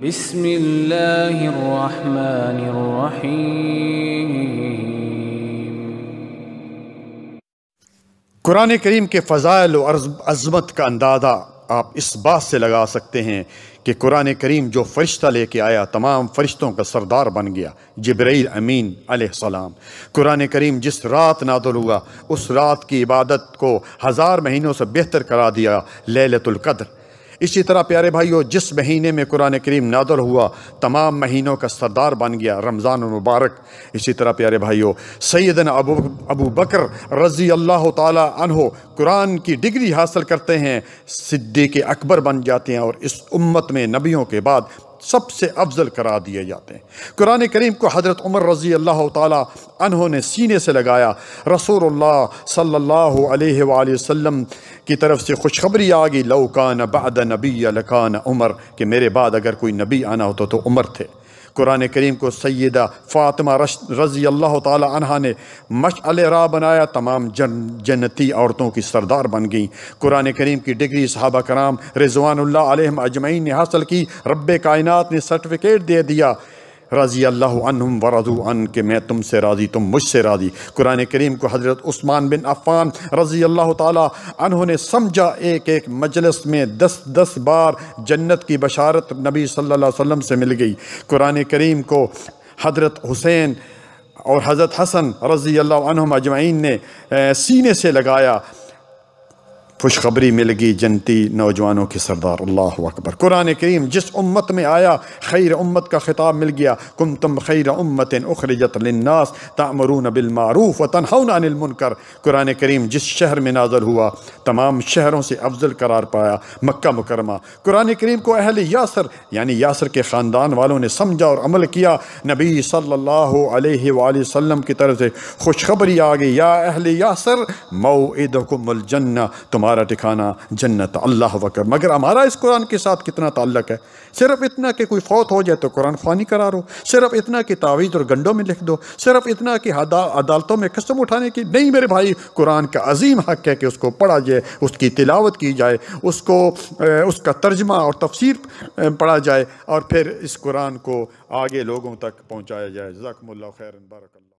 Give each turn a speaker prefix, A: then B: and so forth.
A: بسم الله الرحمن الرحيم कुरान करीम के फ़ज़ाइल और अजमत का अंदाज़ा आप इस बात से लगा सकते हैं कि कुरान करीम जो फ़रिश्ता लेके आया तमाम फ़रिश्तों का सरदार बन गया जब्राइल अमीन सलाम कुरान करीम जिस रात नादल हुआ उस रात की इबादत को हज़ार महीनों से बेहतर करा दिया ललतुल्क़द्र इसी तरह प्यारे भाइयों जिस महीने में कुरान करीम नादर हुआ तमाम महीनों का सरदार बन गया रमज़ान मुबारक इसी तरह प्यारे भाइयों सैदन अबू अबू बकर रज़ी अल्लाह तहो कुरान की डिग्री हासिल करते हैं सिद्दी के अकबर बन जाते हैं और इस उम्मत में नबियों के बाद सबसे अफजल करार दिए जाते हैं कुरान करीम को हज़रत उमर रज़ी अल्लाह तहों ने सीने से लगाया रसूल सल्ला वसम की तरफ से खुशखबरी आ गई लौकान बाद नबी लकान उमर कि मेरे बाद अगर कोई नबी आना होता तो उमर थे कुरान करीम को सैदा फ़ातिमा रज़ी अल्लाह तह ने मशअल रा बनाया तमाम जन जन्नती औरतों की सरदार बन गई कुरान करीम की डिग्री सहाबा कराम रिजवानल्ला अजमैन ने हासिल की रब कायनत ने सर्टिफिकेट दे दिया रज़ी अल्लाह वरदू अन के मैं तुमसे राज़ी तुम मुझसे राज़ी कुरान करीम को हज़रत उस्मान बिन अफ़ान रज़ी अल्लाह तहों ने समझा एक एक मजलस में दस दस बार जन्नत की बशारत नबी सल वम से मिल गई कुरान करीम को हज़रत हुसैन और हज़रत हसन रज़ी अल्लाह अजमाइन ने सीने से लगाया खुशखबरी मिल गई जनती नौजवानों के सरदार अल्लाह अकबर कुरान करीम जिस उम्मत में आया खैर उम्मत का खिताब मिल गया कुम तुम खैर उम्मत उखरजत लन्नास तामरून बिलमारूफ व तनहन अनिलमुनकर कुरान करीम जिस शहर में नाजर हुआ तमाम शहरों से अफजल करार पाया मक्का मुकरमा कुरान करीम को अहल यासर यानी यासर के ख़ानदान वालों ने समझा और अमल किया नबी सल्लल्लाहु अलैहि वसल्लम की तरफ से खुशखबरी आ गई या अहल यासर मऊ ईद जन्ना तुम्हारा हमारा ठिकाना जन्नत अल्लाह वकर मगर हमारा इस कुरान के साथ कितना ताल्लक है सिर्फ इतना कि कोई फौत हो जाए तो कुरान फ़ानी करार सिर्फ इतना कि तावीज़ और गंडों में लिख दो सिर्फ इतना कि अदालतों में कस्म उठाने की नहीं मेरे भाई कुरान का अजीम हक है कि उसको पढ़ा जाए उसकी तिलावत की जाए उसको उसका तर्जमा और तफसर पढ़ा जाए और फिर इस कुरान को आगे लोगों तक पहुँचाया जाए जकमल खैर बरकल्ला